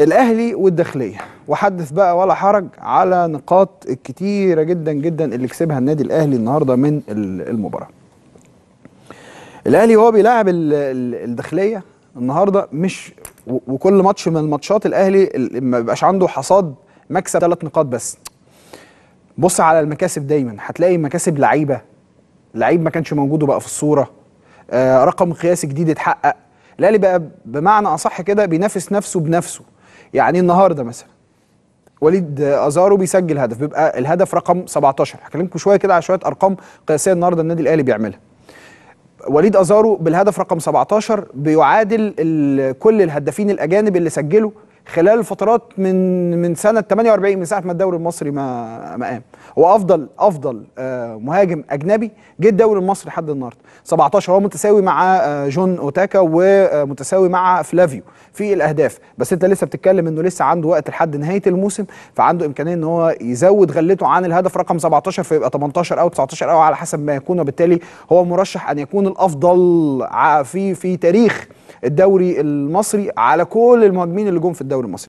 الاهلي والداخليه وحدث بقى ولا حرج على نقاط كتيره جدا جدا اللي كسبها النادي الاهلي النهارده من المباراه الاهلي وهو بيلاعب الداخليه النهارده مش وكل ماتش من الماتشات الاهلي ما بيبقاش عنده حصاد مكسب ثلاث نقاط بس بص على المكاسب دايما هتلاقي مكاسب لعيبه لعيب ما كانش موجود وبقى في الصوره آه رقم قياسي جديد اتحقق الاهلي بقى بمعنى اصح كده بينافس نفسه بنفسه يعني النهارده مثلا وليد ازارو بيسجل هدف بيبقى الهدف رقم 17 هكلمكم شويه كده على شويه ارقام قياسيه النهارده النادي الاهلي بيعملها وليد ازارو بالهدف رقم 17 بيعادل كل الهدافين الاجانب اللي سجلوا خلال الفترات من من سنه 48 من ساعه ما الدوري المصري ما ما قام هو افضل افضل آه، مهاجم اجنبي جه الدوري المصري لحد النهارده 17 هو متساوي مع آه، جون اوتاكا ومتساوي آه، مع فلافيو في الاهداف بس انت لسه بتتكلم انه لسه عنده وقت لحد نهايه الموسم فعنده امكانيه ان هو يزود غلته عن الهدف رقم 17 فيبقى 18 او 19 او على حسب ما يكون وبالتالي هو مرشح ان يكون الافضل في في تاريخ الدوري المصري على كل المهاجمين اللي جم في الدوري المصري